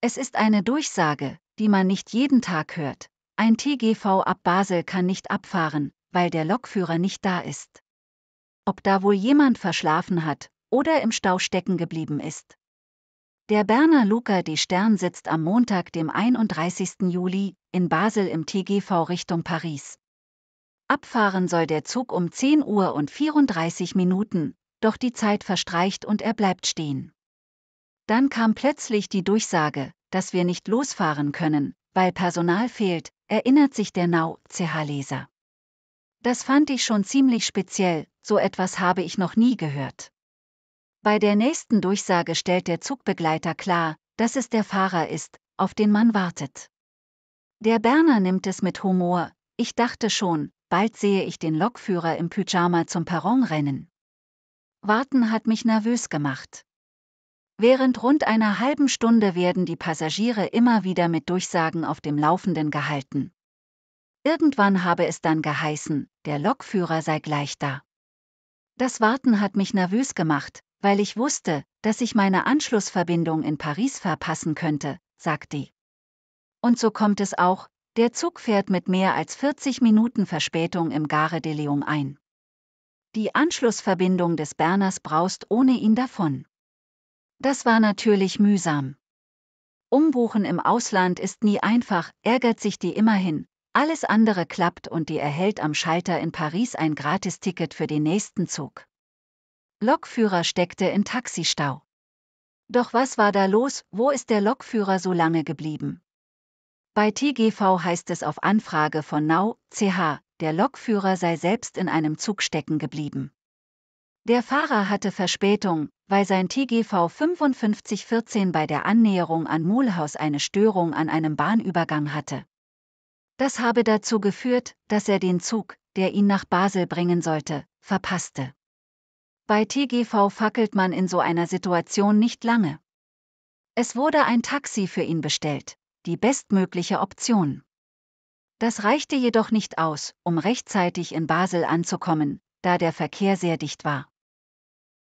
Es ist eine Durchsage, die man nicht jeden Tag hört. Ein TGV ab Basel kann nicht abfahren, weil der Lokführer nicht da ist. Ob da wohl jemand verschlafen hat oder im Stau stecken geblieben ist. Der Berner Luca D. Stern sitzt am Montag, dem 31. Juli, in Basel im TGV Richtung Paris. Abfahren soll der Zug um 10 Uhr und 34 Minuten, doch die Zeit verstreicht und er bleibt stehen. Dann kam plötzlich die Durchsage, dass wir nicht losfahren können, weil Personal fehlt, erinnert sich der Nau-CH-Leser. Das fand ich schon ziemlich speziell, so etwas habe ich noch nie gehört. Bei der nächsten Durchsage stellt der Zugbegleiter klar, dass es der Fahrer ist, auf den man wartet. Der Berner nimmt es mit Humor, ich dachte schon, bald sehe ich den Lokführer im Pyjama zum Perron rennen. Warten hat mich nervös gemacht. Während rund einer halben Stunde werden die Passagiere immer wieder mit Durchsagen auf dem Laufenden gehalten. Irgendwann habe es dann geheißen, der Lokführer sei gleich da. Das Warten hat mich nervös gemacht, weil ich wusste, dass ich meine Anschlussverbindung in Paris verpassen könnte, sagt die. Und so kommt es auch, der Zug fährt mit mehr als 40 Minuten Verspätung im Gare de Leon ein. Die Anschlussverbindung des Berners braust ohne ihn davon. Das war natürlich mühsam. Umbuchen im Ausland ist nie einfach, ärgert sich die immerhin. Alles andere klappt und die erhält am Schalter in Paris ein Gratisticket für den nächsten Zug. Lokführer steckte in Taxistau. Doch was war da los, wo ist der Lokführer so lange geblieben? Bei TGV heißt es auf Anfrage von Nau, CH, der Lokführer sei selbst in einem Zug stecken geblieben. Der Fahrer hatte Verspätung, weil sein TGV 5514 bei der Annäherung an Mulhouse eine Störung an einem Bahnübergang hatte. Das habe dazu geführt, dass er den Zug, der ihn nach Basel bringen sollte, verpasste. Bei TGV fackelt man in so einer Situation nicht lange. Es wurde ein Taxi für ihn bestellt, die bestmögliche Option. Das reichte jedoch nicht aus, um rechtzeitig in Basel anzukommen, da der Verkehr sehr dicht war.